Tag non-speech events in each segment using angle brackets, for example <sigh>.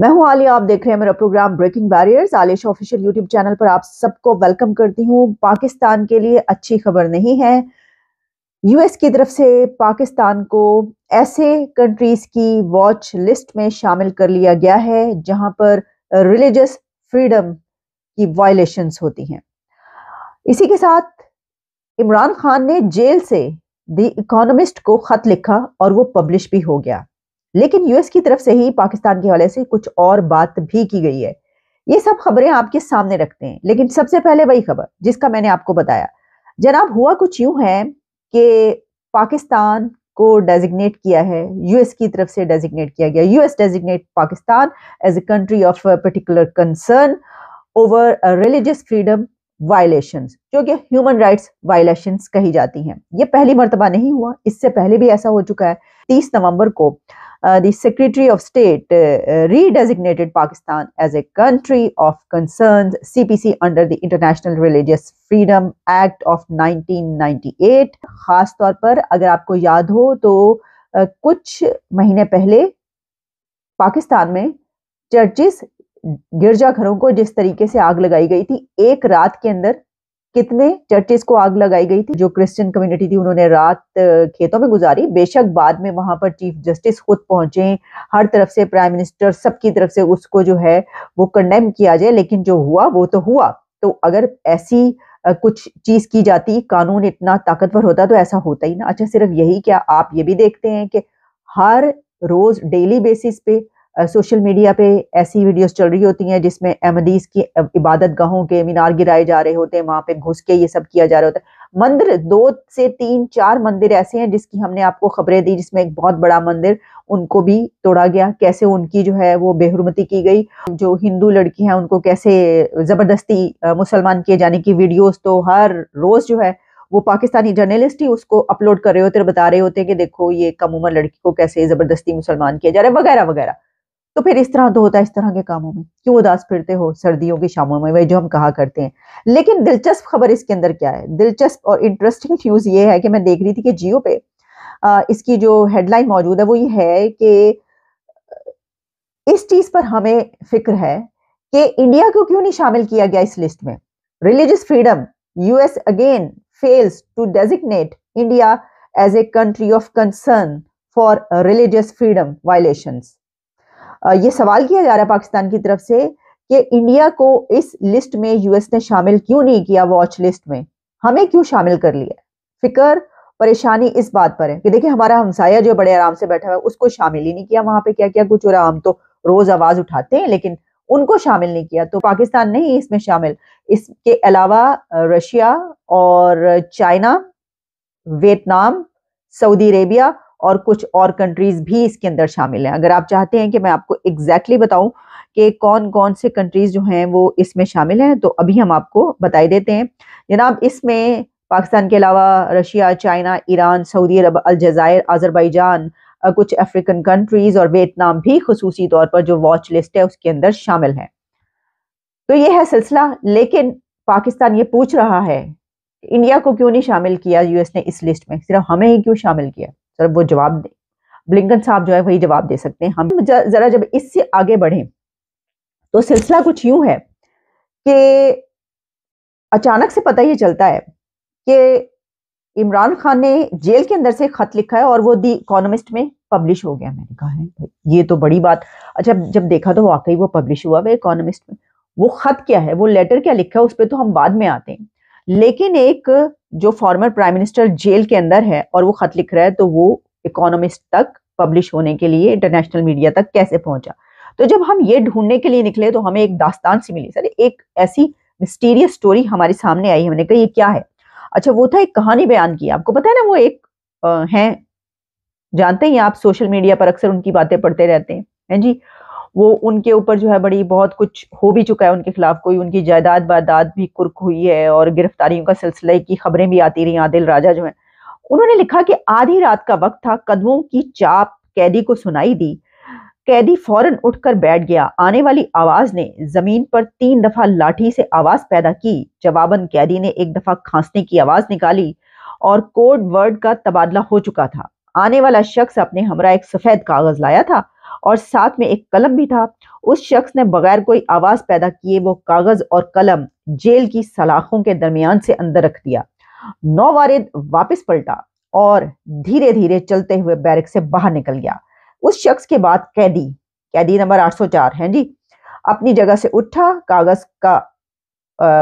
मैं हूं आलिया आप देख रहे हैं मेरा प्रोग्राम ब्रेकिंग बैरियर्स आलिश ऑफिशियल यूट्यूब चैनल पर आप सबको वेलकम करती हूं पाकिस्तान के लिए अच्छी खबर नहीं है यूएस की तरफ से पाकिस्तान को ऐसे कंट्रीज की वॉच लिस्ट में शामिल कर लिया गया है जहां पर रिलीजियस फ्रीडम की वायलेशंस होती हैं इसी के साथ इमरान खान ने जेल से द इकोनॉमिस्ट को खत लिखा और वो पब्लिश भी हो गया लेकिन यूएस की तरफ से ही पाकिस्तान के हवाले से कुछ और बात भी की गई है ये सब खबरें आपके सामने रखते हैं लेकिन सबसे पहले वही खबर जिसका मैंने आपको बताया जनाब हुआ कुछ यूं है कि पाकिस्तान को डेजिग्नेट किया है यूएस की तरफ से डेजिग्नेट किया गया US designate Pakistan as a country of particular concern over religious freedom violation जो कि ह्यूमन राइट्स वायलेशन कही जाती हैं ये पहली मरतबा नहीं हुआ इससे पहले भी ऐसा हो चुका है तीस नवंबर को the secretary of state redesignated Pakistan as a country of concern CPC under the international religious freedom act of 1998 खास तौर पर अगर आपको याद हो तो uh, कुछ महीने पहले पाकिस्तान में चर्चिस गिरजाघरों को जिस तरीके से आग लगाई गई थी एक रात के अंदर कितने चर्चेस को आग लगाई गई थी जो क्रिश्चियन कम्युनिटी थी उन्होंने रात खेतों में गुजारी बेशक बाद में वहां पर चीफ जस्टिस खुद पहुंचे हर तरफ से प्राइम मिनिस्टर सबकी तरफ से उसको जो है वो कंडेम किया जाए लेकिन जो हुआ वो तो हुआ तो अगर ऐसी कुछ चीज की जाती कानून इतना ताकतवर होता तो ऐसा होता ही ना अच्छा सिर्फ यही क्या आप ये भी देखते हैं कि हर रोज डेली बेसिस पे सोशल मीडिया पे ऐसी वीडियोस चल रही होती हैं जिसमें अहमदीस की इबादत गाहों के मीनार गिराए जा रहे होते हैं वहाँ पे घुस के ये सब किया जा रहा होता है मंदिर दो से तीन चार मंदिर ऐसे हैं जिसकी हमने आपको खबरें दी जिसमें एक बहुत बड़ा मंदिर उनको भी तोड़ा गया कैसे उनकी जो है वो बेहरमती की गई जो हिंदू लड़की हैं उनको कैसे ज़बरदस्ती मुसलमान किए जाने की वीडियोज तो हर रोज़ जो है वो पाकिस्तानी जर्नलिस्ट ही उसको अपलोड कर रहे होते बता रहे होते हैं कि देखो ये कम उम्र लड़की को कैसे ज़बरदस्ती मुसलमान किया जा रहा है वगैरह वगैरह तो फिर इस तरह तो होता है इस तरह के कामों में क्यों उदास फिरते हो सर्दियों की शामों में वही जो हम कहा करते हैं लेकिन दिलचस्प खबर इसके अंदर क्या है दिलचस्प और इंटरेस्टिंग न्यूज़ ये है कि मैं देख रही थी कि जियो पे आ, इसकी जो हेडलाइन मौजूद है वो ये है कि इस चीज़ पर हमें फिक्र है कि इंडिया को क्यों नहीं शामिल किया गया इस लिस्ट में religious freedom US again fails to designate India as a country of concern for religious freedom violations ये सवाल किया जा रहा है पाकिस्तान की तरफ से कि इंडिया को इस लिस्ट में यूएस ने शामिल क्यों नहीं किया वॉच लिस्ट में हमें क्यों शामिल कर लिया फिकर परेशानी इस बात पर है कि देखिए हमारा हमसाया जो बड़े आराम से बैठा हुआ है उसको शामिल ही नहीं किया वहां पे क्या क्या कुछ हो रहा हम तो रोज आवाज उठाते हैं लेकिन उनको शामिल नहीं किया तो पाकिस्तान नहीं इसमें शामिल इसके अलावा रशिया और चाइना वियतनाम सऊदी अरेबिया और कुछ और कंट्रीज भी इसके अंदर शामिल हैं अगर आप चाहते हैं कि मैं आपको एग्जैक्टली exactly बताऊं कि कौन कौन से कंट्रीज जो हैं वो इसमें शामिल हैं तो अभी हम आपको बताई देते हैं जनाब इसमें पाकिस्तान के अलावा रशिया चाइना ईरान सऊदी अरब अलजायर आज़रबाईजान कुछ अफ्रीकन कंट्रीज़ और वियतनाम भी खसूसी तौर पर जो वॉच लिस्ट है उसके अंदर शामिल हैं तो ये है सिलसिला लेकिन पाकिस्तान ये पूछ रहा है इंडिया को क्यों नहीं शामिल किया यूएस ने इस लिस्ट में सिर्फ हमें ही क्यों शामिल किया सर वो जवाब दें ब्लिंकन साहब जो है वही जवाब दे सकते हैं हम ज़रा जब इससे आगे बढ़ें तो सिलसिला कुछ यूं है कि अचानक से पता ये चलता है कि इमरान खान ने जेल के अंदर से खत लिखा है और वो दी इकोनॉमिस्ट में पब्लिश हो गया मैंने कहा है ये तो बड़ी बात अच्छा जब देखा तो वाकई वो पब्लिश हुआ भाई इकोनॉमिस्ट में वो खत क्या है वो लेटर क्या लिखा है उस पर तो हम बाद में आते हैं लेकिन एक जो फॉर्मर प्राइम मिनिस्टर जेल के अंदर है और वो खत लिख रहा है तो वो इकोनॉमिस्ट तक पब्लिश होने के लिए इंटरनेशनल मीडिया तक कैसे पहुंचा तो जब हम ये ढूंढने के लिए निकले तो हमें एक दास्तान सी मिली सर एक ऐसी मिस्टीरियस स्टोरी हमारे सामने आई हमने कहा ये क्या है अच्छा वो था एक कहानी बयान की आपको पता है ना वो एक है जानते हैं आप सोशल मीडिया पर अक्सर उनकी बातें पढ़ते रहते हैं हैं जी वो उनके ऊपर जो है बड़ी बहुत कुछ हो भी चुका है उनके खिलाफ कोई उनकी जायदाद वायदाद भी कुर्क हुई है और गिरफ्तारियों का सिलसिले की खबरें भी आती रही आदिल राजा जो है उन्होंने लिखा कि आधी रात का वक्त था कदमों की चाप कैदी को सुनाई दी कैदी फौरन उठकर बैठ गया आने वाली आवाज ने जमीन पर तीन दफा लाठी से आवाज पैदा की जवाबन कैदी ने एक दफा खांसने की आवाज निकाली और कोड वर्ड का तबादला हो चुका था आने वाला शख्स अपने हमरा एक सफेद कागज लाया था और साथ में एक कलम भी था उस शख्स ने बगैर कोई आवाज़ पैदा किए वो कागज़ और कलम जेल की सलाखों के दरमियान से अंदर रख दिया नौ वारिद वापिस पलटा और धीरे धीरे चलते हुए बैरक से बाहर निकल गया उस शख्स के बाद कैदी कैदी नंबर 804 है जी अपनी जगह से उठा कागज़ का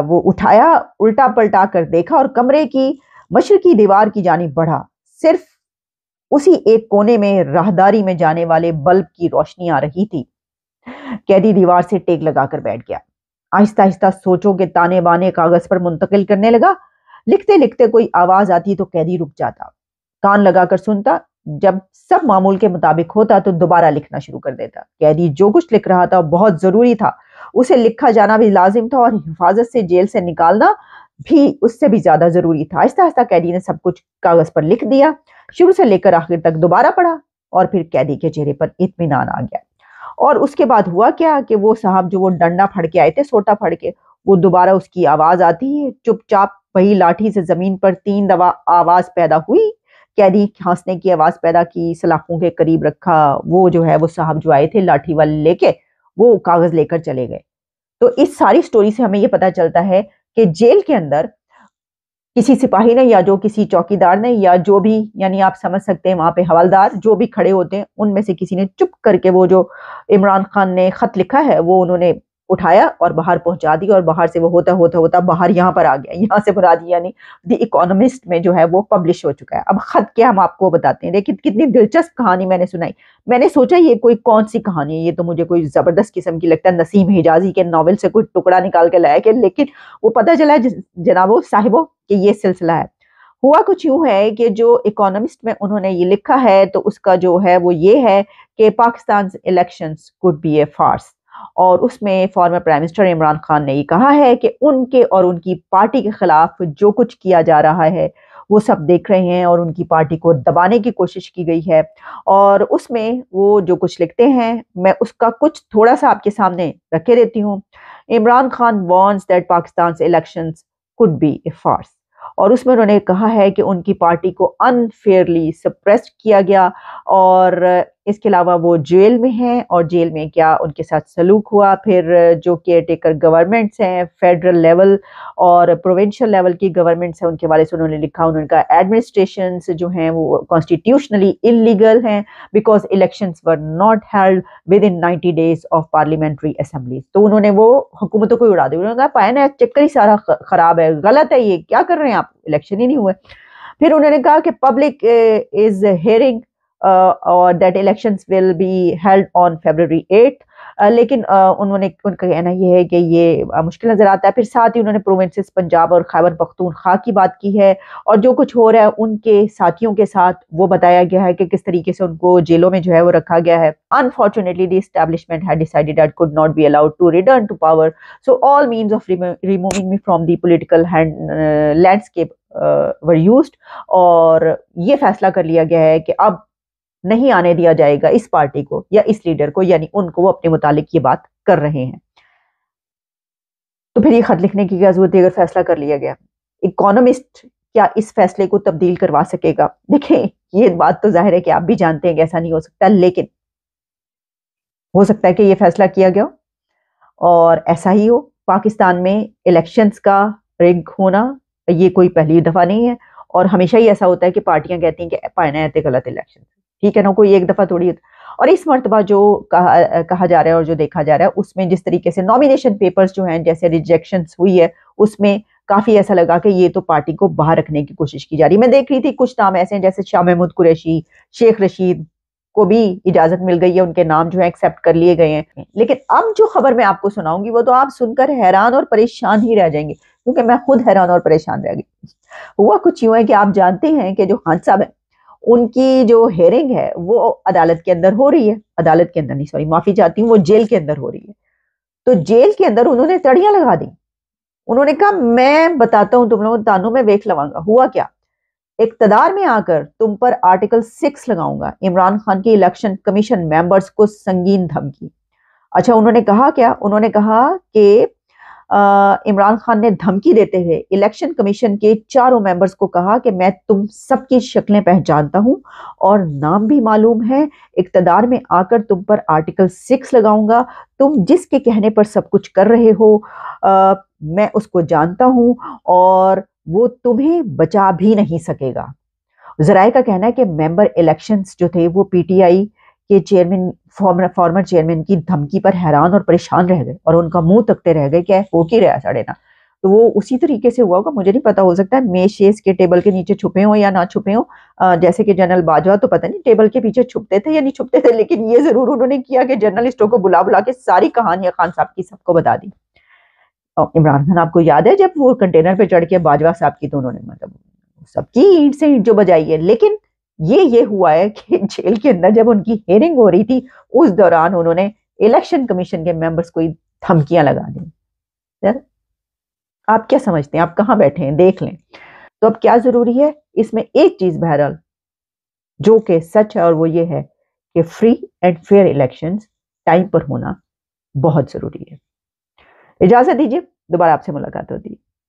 वो उठाया उल्टा पलटा कर देखा और कमरे की मशरकी दीवार की जानी बढ़ा सिर्फ उसी एक कोने में राहदारी में जाने वाले बल्ब की रोशनी आ रही थी कैदी दीवार से टेक लगाकर बैठ गया आहिस्ता आहिस्ता सोचों के ताने बाने कागज पर मुंतकिल करने लगा लिखते लिखते कोई आवाज आती तो कैदी रुक जाता कान लगाकर सुनता जब सब मामूल के मुताबिक होता तो दोबारा लिखना शुरू कर देता कैदी जो कुछ लिख रहा था बहुत जरूरी था उसे लिखा जाना भी लाजिम था और हिफाजत से जेल से निकालना भी उससे भी ज्यादा जरूरी था आहिस्ता आहिस्ता कैदी ने सब कुछ कागज पर लिख दिया शुरू से लेकर आखिर तक दोबारा पढ़ा और फिर कैदी के चेहरे पर इतमान आ गया और उसके बाद हुआ क्या कि वो साहब जो वो डंडा फड़ के आए थे सोटा फड़ के वो दोबारा उसकी आवाज आती है चुपचाप वही लाठी से जमीन पर तीन दवा आवाज पैदा हुई कैदी खांसने की आवाज पैदा की सलाखों के करीब रखा वो जो है वो साहब जो आए थे लाठी वाले लेके वो कागज लेकर चले गए तो इस सारी स्टोरी से हमें ये पता चलता है कि जेल के अंदर किसी सिपाही ने या जो किसी चौकीदार ने या जो भी यानी आप समझ सकते हैं वहां पे हवलदार जो भी खड़े होते हैं उनमें से किसी ने चुप करके वो जो इमरान खान ने खत लिखा है वो उन्होंने उठाया और बाहर पहुंचा दी और बाहर से वो होता होता होता बाहर यहाँ पर आ गया यहाँ से बना दिया यानी द इकोनॉमिस्ट में जो है वो पब्लिश हो चुका है अब ख़त क्या हम आपको बताते हैं लेकिन कितनी दिलचस्प कहानी मैंने सुनाई मैंने सोचा ये कोई कौन सी कहानी है ये तो मुझे कोई ज़बरदस्त किस्म की लगता है नसीम हिजाजी के नावल से कोई टुकड़ा निकाल के लाया गया लेकिन वो पता चला जनाबो साहिबो कि ये सिलसिला है हुआ कुछ यूं है कि जो इकोनॉमिस्ट में उन्होंने ये लिखा है तो उसका जो है वो ये है कि Pakistan elections could be a farce और उसमें former prime minister Imran Khan ने ये कहा है कि उनके और उनकी पार्टी के ख़िलाफ़ जो कुछ किया जा रहा है वो सब देख रहे हैं और उनकी पार्टी को दबाने की कोशिश की गई है और उसमें वो जो कुछ लिखते हैं मैं उसका कुछ थोड़ा सा आपके सामने रखे देती हूँ Imran Khan warns that Pakistan election could be a farce और उसमें उन्होंने कहा है कि उनकी पार्टी को अनफेयरली सप्रेस किया गया और इसके अलावा वो जेल में हैं और जेल में क्या उनके साथ सलूक हुआ फिर जो केयर टेकर गवर्नमेंट्स हैं फेडरल लेवल और प्रोविंशियल लेवल की गवर्नमेंट्स हैं उनके वाले से उन्होंने लिखा उनका एडमिनिस्ट्रेशन जो हैं वो कॉन्स्टिट्यूशनली इलीगल हैं because election were not held within ninety days of parliamentary assemblies तो उन्होंने वो हुकूमतों को उड़ा दी उन्होंने कहा पाया ना चक्कर ही सारा ख़राब है गलत है ये क्या कर रहे हैं आप इलेक्शन ही नहीं हुए फिर उन्होंने कहा कि पब्लिक इज़ हेयरिंग और uh, elections elections will held held on February eight लेकिन uh, उन्होंने उनका कहना यह है कि ये uh, मुश्किल नज़र आता है फिर साथ ही उन्होंने प्रोविंसेस पंजाब और खैबर खा की बात की है और जो कुछ हो रहा है उनके साथियों के साथ वो बताया गया है कि किस तरीके से उनको जेलों में जो है वो रखा गया है unfortunately the be allowed to return to power so all mean of removing me from the political landscape were used और ये फैसला कर लिया गया है कि अब नहीं आने दिया जाएगा इस पार्टी को या इस लीडर को यानी उनको वो अपने मुतालिक ये बात कर रहे हैं तो फिर ये खत लिखने की क्या जरूरत है अगर फैसला कर लिया गया इकोनॉमिस्ट क्या इस फैसले को तब्दील करवा सकेगा देखिए ये बात तो जाहिर है कि आप भी जानते हैं कि ऐसा नहीं हो सकता लेकिन हो सकता है कि ये फैसला किया गया और ऐसा ही हो पाकिस्तान में इलेक्शंस का रिग होना ये कोई पहली दफ़ा नहीं है और हमेशा ही ऐसा होता है कि पार्टियां कहती हैं कि पाए गलत इलेक्शन ठीक है ना कोई एक दफा थोड़ी और इस मरतबा जो कहा कहा जा रहा है और जो देखा जा रहा है उसमें जिस तरीके से नॉमिनेशन पेपर्स जो हैं जैसे रिजेक्शन हुई है उसमें काफ़ी ऐसा लगा कि ये तो पार्टी को बाहर रखने की कोशिश की जा रही है मैं देख रही थी कुछ नाम ऐसे हैं जैसे शाह महमूद कुरैशी शेख रशीद को भी इजाजत मिल गई है उनके नाम जो है एक्सेप्ट कर लिए गए हैं लेकिन अब जो खबर मैं आपको सुनाऊंगी वो तो आप सुनकर हैरान और परेशान ही रह जाएंगे क्योंकि मैं खुद हैरान और परेशान रह गई हुआ कुछ यूं है कि आप जानते हैं कि जो खान साहब हैं उनकी जो हेयरिंग है वो अदालत के अंदर हो रही है अदालत के अंदर नहीं सॉरी माफी चाहती हूँ वो जेल के अंदर हो रही है तो जेल के अंदर उन्होंने तड़ियां लगा दी उन्होंने कहा मैं बताता हूं तुम लोगों तानों में वेख लगाऊंगा हुआ क्या इकतदार में आकर तुम पर आर्टिकल सिक्स लगाऊंगा इमरान खान के इलेक्शन कमीशन मेंबर्स को संगीन धमकी अच्छा उन्होंने कहा क्या उन्होंने कहा कि इमरान खान ने धमकी देते हुए इलेक्शन कमीशन के चारों मेंबर्स को कहा कि मैं तुम सबकी शक्लें पहचानता हूं और नाम भी मालूम है इकतदार में आकर तुम पर आर्टिकल सिक्स लगाऊंगा तुम जिसके कहने पर सब कुछ कर रहे हो आ, मैं उसको जानता हूं और वो तुम्हें बचा भी नहीं सकेगा जराए का कहना है कि मेंबर इलेक्शंस जो थे वो पीटीआई कि चेयरमैन फॉर्मर फॉर्मर चेयरमैन की धमकी पर हैरान और परेशान रह गए और उनका मुंह तकते रह गए कि हो की रहा साढ़े ना तो वो उसी तरीके से हुआ होगा मुझे नहीं पता हो सकता है मेज के टेबल के नीचे छुपे हो या ना छुपे हो जैसे कि जनरल बाजवा तो पता नहीं टेबल के पीछे छुपते थे या नहीं छुपते थे लेकिन ये जरूर उन्होंने किया कि जर्नलिस्टों को बुला बुला के सारी कहानियां खान साहब की सबको बता दी इमरान खान आपको याद है जब वो कंटेनर पे चढ़ के बाजवा साहब की तो उन्होंने मतलब सबकी ईट से ईट जो बजाई है लेकिन ये ये हुआ है कि <laughs> जेल के अंदर जब उनकी हेयरिंग हो रही थी उस दौरान उन्होंने इलेक्शन कमीशन के मेंबर्स को धमकियां लगा दी आप क्या समझते हैं आप कहाँ बैठे हैं देख लें तो अब क्या जरूरी है इसमें एक चीज बहरहाल जो कि सच है और वो ये है कि free and fair election time पर होना बहुत जरूरी है इजाजत दीजिए दोबारा आपसे मुलाकात होती है